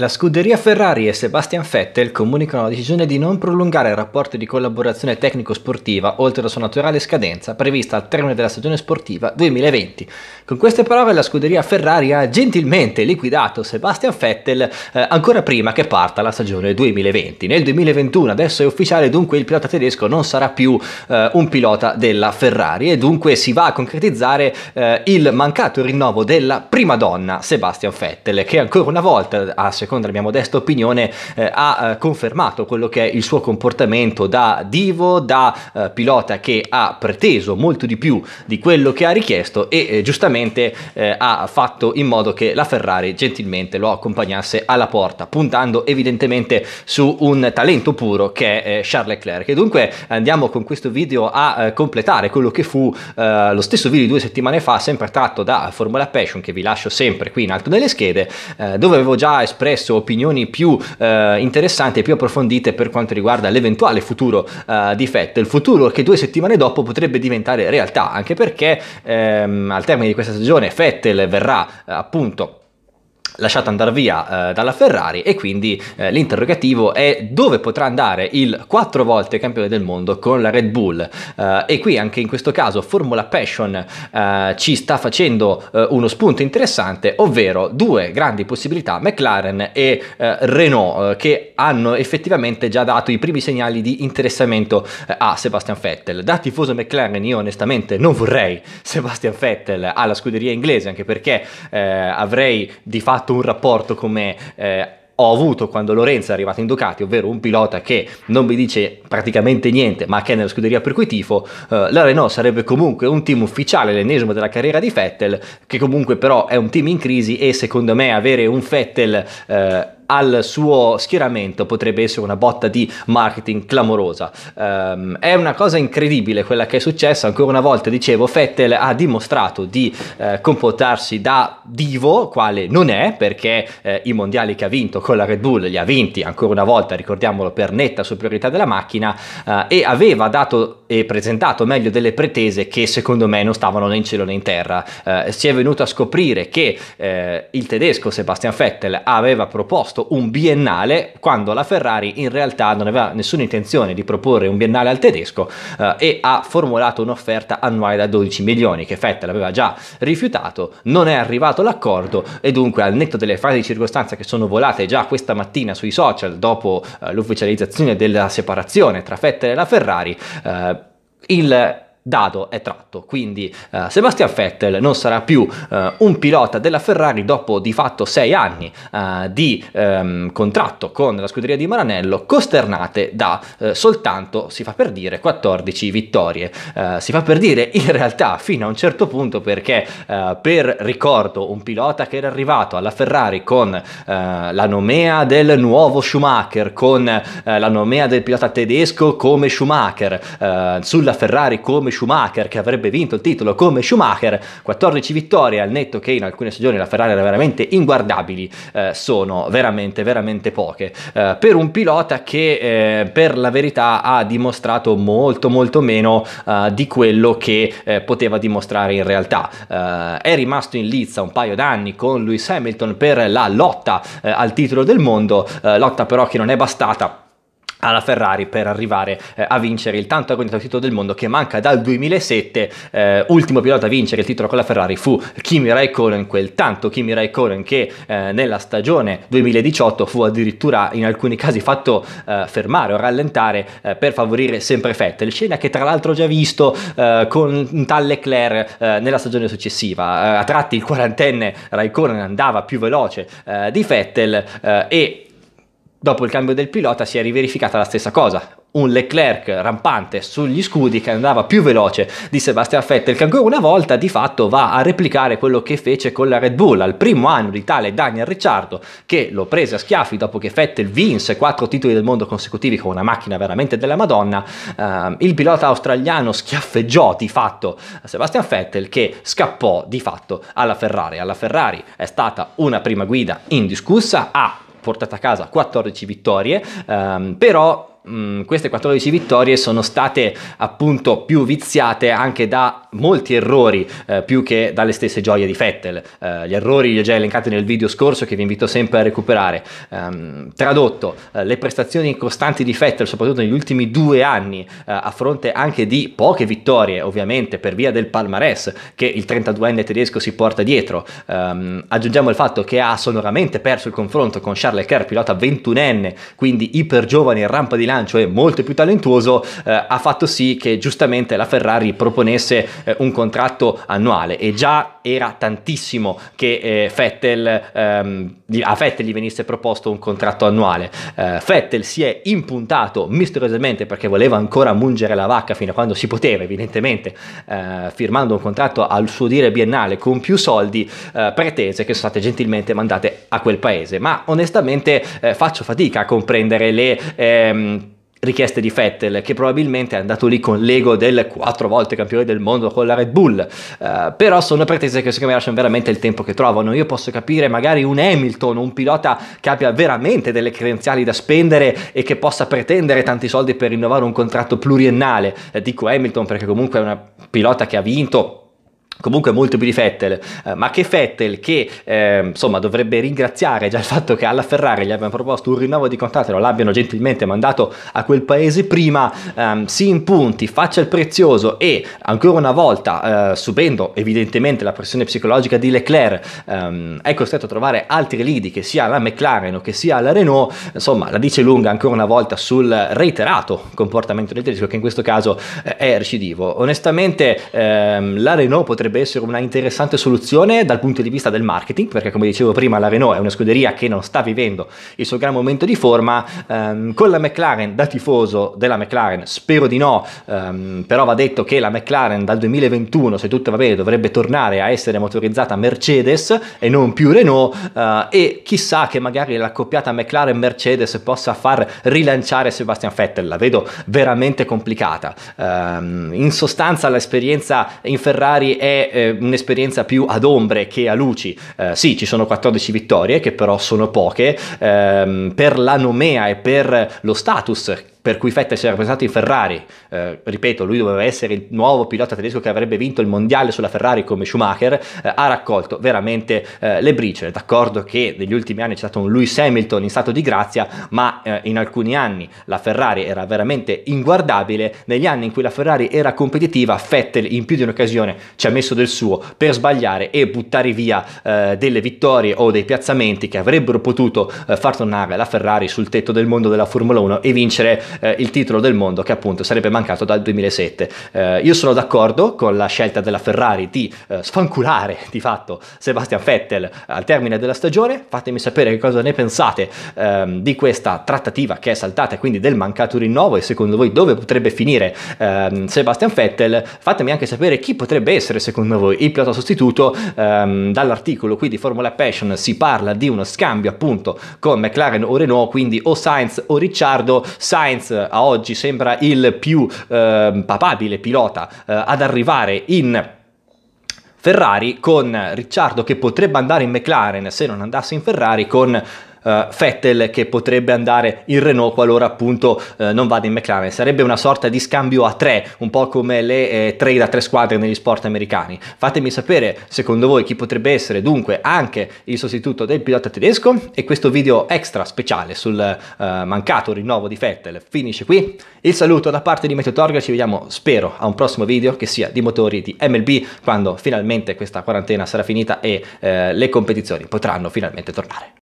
La scuderia Ferrari e Sebastian Vettel comunicano la decisione di non prolungare il rapporto di collaborazione tecnico-sportiva oltre la sua naturale scadenza prevista al termine della stagione sportiva 2020. Con queste parole la scuderia Ferrari ha gentilmente liquidato Sebastian Vettel eh, ancora prima che parta la stagione 2020. Nel 2021 adesso è ufficiale dunque il pilota tedesco non sarà più eh, un pilota della Ferrari e dunque si va a concretizzare eh, il mancato rinnovo della prima donna Sebastian Vettel che ancora una volta a seconda secondo la mia modesta opinione, eh, ha eh, confermato quello che è il suo comportamento da divo, da eh, pilota che ha preteso molto di più di quello che ha richiesto e eh, giustamente ha fatto in modo che la Ferrari gentilmente lo accompagnasse alla porta, puntando evidentemente su un talento puro che è Charles Leclerc. E dunque andiamo con questo video a completare quello che fu eh, lo stesso video di due settimane fa, sempre tratto da Formula Passion, che vi lascio sempre qui in alto nelle schede, eh, dove avevo già espresso espresso opinioni più eh, interessanti e più approfondite per quanto riguarda l'eventuale futuro eh, di FET, il futuro che due settimane dopo potrebbe diventare realtà, anche perché ehm, al termine di questa stagione Fettel verrà eh, appunto lasciata andare via eh, dalla Ferrari e quindi eh, l'interrogativo è dove potrà andare il quattro volte campione del mondo con la Red Bull eh, e qui anche in questo caso Formula Passion eh, ci sta facendo eh, uno spunto interessante ovvero due grandi possibilità McLaren e eh, Renault che hanno effettivamente già dato i primi segnali di interessamento a Sebastian Vettel da tifoso McLaren io onestamente non vorrei Sebastian Vettel alla scuderia inglese anche perché avrei di fatto fatto un rapporto come... Eh, ho avuto quando Lorenzo è arrivato in Ducati, ovvero un pilota che non mi dice praticamente niente, ma che è nella scuderia per cui tifo, eh, la Renault sarebbe comunque un team ufficiale, l'ennesimo della carriera di Vettel, che comunque però è un team in crisi e secondo me avere un Vettel... Eh, al suo schieramento potrebbe essere una botta di marketing clamorosa. Um, è una cosa incredibile quella che è successa, ancora una volta dicevo, Fettel ha dimostrato di eh, comportarsi da divo, quale non è, perché eh, i mondiali che ha vinto con la Red Bull li ha vinti, ancora una volta ricordiamolo, per netta superiorità della macchina eh, e aveva dato e presentato meglio delle pretese che secondo me non stavano né in cielo né in terra. Eh, si è venuto a scoprire che eh, il tedesco Sebastian Vettel aveva proposto un biennale quando la Ferrari in realtà non aveva nessuna intenzione di proporre un biennale al tedesco eh, e ha formulato un'offerta annuale da 12 milioni che Vettel aveva già rifiutato, non è arrivato l'accordo e dunque al netto delle fasi di circostanza che sono volate già questa mattina sui social dopo eh, l'ufficializzazione della separazione tra Vettel e la Ferrari, eh, إلى dato è tratto. Quindi eh, Sebastian Vettel non sarà più eh, un pilota della Ferrari dopo di fatto sei anni eh, di ehm, contratto con la scuderia di Maranello, costernate da eh, soltanto, si fa per dire, 14 vittorie. Eh, si fa per dire in realtà fino a un certo punto perché eh, per ricordo un pilota che era arrivato alla Ferrari con la nomea del nuovo Schumacher, con la nomea del pilota tedesco come Schumacher, sulla Ferrari come come Schumacher che avrebbe vinto il titolo come Schumacher, 14 vittorie al netto che in alcune stagioni la Ferrari era veramente inguardabili, eh, sono veramente veramente poche. Eh, per un pilota che eh, per la verità ha dimostrato molto molto meno eh, di quello che eh, poteva dimostrare in realtà. Eh, è rimasto in lizza un paio d'anni con Lewis Hamilton per la lotta al titolo del mondo, lotta però che non è bastata alla Ferrari per arrivare eh, a vincere il tanto agognato titolo del mondo che manca dal 2007 eh, ultimo pilota a vincere il titolo con la Ferrari fu Kimi Raikkonen quel tanto Kimi Raikkonen che eh, nella stagione 2018 fu addirittura in alcuni casi fatto eh, fermare o rallentare eh, per favorire sempre Vettel scena che tra l'altro ho già visto eh, con un tal Leclerc nella stagione successiva a tratti il quarantenne Raikkonen andava più veloce di Vettel e dopo il cambio del pilota si è riverificata la stessa cosa. Un Leclerc rampante sugli scudi che andava più veloce di Sebastian Vettel, che ancora una volta di fatto va a replicare quello che fece con la Red Bull al primo anno di tale Daniel Ricciardo, che lo prese a schiaffi dopo che Vettel vinse quattro titoli del mondo consecutivi con una macchina veramente della Madonna. Uh, il pilota australiano schiaffeggiò di fatto Sebastian Vettel, che scappò di fatto alla Ferrari. Alla Ferrari è stata una prima guida indiscussa, ha portato a casa 14 vittorie, ehm, però mh, queste 14 vittorie sono state appunto più viziate anche da molti errori eh, più che dalle stesse gioie di Vettel. Eh, gli errori li ho già elencati nel video scorso che vi invito sempre a recuperare. Um, tradotto, eh, le prestazioni costanti di Vettel, soprattutto negli ultimi due anni, eh, a fronte anche di poche vittorie, ovviamente per via del palmarès che il 32enne tedesco si porta dietro. Um, aggiungiamo il fatto che ha sonoramente perso il confronto con Charles Leclerc, pilota 21enne, quindi iper giovane in rampa di lancio e molto più talentuoso, eh, ha fatto sì che giustamente la Ferrari proponesse eh, un contratto annuale e già era tantissimo che eh, Fettel, ehm, a Fettel gli venisse proposto un contratto annuale. Eh, Fettel si è impuntato misteriosamente perché voleva ancora mungere la vacca fino a quando si poteva, evidentemente, eh, firmando un contratto al suo dire biennale con più soldi eh, pretese che sono state gentilmente mandate a quel paese. Ma onestamente eh, faccio fatica a comprendere le... Ehm, richieste di Vettel che probabilmente è andato lì con l'ego del quattro volte campione del mondo con la Red Bull uh, però sono pretese che secondo me lasciano veramente il tempo che trovano io posso capire magari un Hamilton un pilota che abbia veramente delle credenziali da spendere e che possa pretendere tanti soldi per rinnovare un contratto pluriennale eh, dico Hamilton perché comunque è un pilota che ha vinto comunque molto più di Vettel, eh, ma che Vettel che eh, insomma dovrebbe ringraziare già il fatto che alla Ferrari gli abbiano proposto un rinnovo di contatto e non l'abbiano gentilmente mandato a quel paese prima, ehm, si impunti, faccia il prezioso e ancora una volta eh, subendo evidentemente la pressione psicologica di Leclerc ehm, è costretto a trovare altri lidi che sia la McLaren o che sia la Renault, insomma la dice lunga ancora una volta sul reiterato comportamento del tedesco che in questo caso eh, è recidivo. Onestamente ehm, la Renault potrebbe potrebbe essere una interessante soluzione dal punto di vista del marketing, perché come dicevo prima la Renault è una scuderia che non sta vivendo il suo gran momento di forma, ehm, con la McLaren da tifoso della McLaren spero di no, ehm, però va detto che la McLaren dal 2021 se tutto va bene dovrebbe tornare a essere motorizzata Mercedes e non più Renault eh, e chissà che magari l'accoppiata McLaren-Mercedes possa far rilanciare Sebastian Vettel, la vedo veramente complicata. Ehm, in sostanza l'esperienza in Ferrari è eh, un'esperienza più ad ombre che a luci. Eh, sì, ci sono 14 vittorie, che però sono poche, ehm, per nomea e per lo status per cui Vettel si era presentato in Ferrari, eh, ripeto, lui doveva essere il nuovo pilota tedesco che avrebbe vinto il mondiale sulla Ferrari come Schumacher, eh, ha raccolto veramente eh, le briciole. D'accordo che negli ultimi anni c'è stato un Lewis Hamilton in stato di grazia, ma eh, in alcuni anni la Ferrari era veramente inguardabile. Negli anni in cui la Ferrari era competitiva, Vettel in più di un'occasione ci ha messo del suo per sbagliare e buttare via eh, delle vittorie o dei piazzamenti che avrebbero potuto eh, far tornare la Ferrari sul tetto del mondo della Formula 1 e vincere eh, il titolo del mondo che appunto sarebbe mancato dal 2007. Eh, io sono d'accordo con la scelta della Ferrari di eh, sfanculare di fatto Sebastian Vettel al termine della stagione, fatemi sapere che cosa ne pensate ehm, di questa trattativa che è saltata quindi del mancato rinnovo e secondo voi dove potrebbe finire ehm, Sebastian Vettel, fatemi anche sapere chi potrebbe essere secondo voi il pilota sostituto, ehm, dall'articolo qui di Formula Passion si parla di uno scambio appunto con McLaren o Renault, quindi o Sainz o Ricciardo, Sainz Sainz a oggi sembra il più eh, papabile pilota eh, ad arrivare in Ferrari con Ricciardo che potrebbe andare in McLaren se non andasse in Ferrari con eh, Vettel che potrebbe andare in Renault qualora appunto eh, non vada in McLaren. Sarebbe una sorta di scambio a tre, un po' come le eh, trade a tre squadre negli sport americani. Fatemi sapere secondo voi chi potrebbe essere dunque anche il sostituto del pilota tedesco e questo video extra speciale sul eh, mancato rinnovo di Vettel finisce qui. Il saluto da parte di Meteo ci vediamo spero a un prossimo video che sia di motori di MLB quando finalmente questa quarantena sarà finita e eh, le competizioni potranno finalmente tornare.